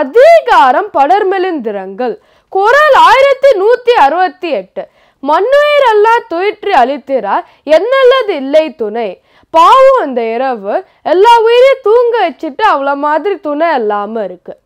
அதிகாரம் படர்மெலிந்திரங்கள் குரல் ஆயிரத்தி நூத்தி அறுபத்தி எட்டு மண்ணுயிர் அல்லா துயிற்றி அழித்திறார் என்னல்லது இல்லை துணை பாவம் அந்த இரவு எல்லா உயிரையும் தூங்க வச்சுட்டு அவ்வளோ மாதிரி துணை இல்லாமல் இருக்குது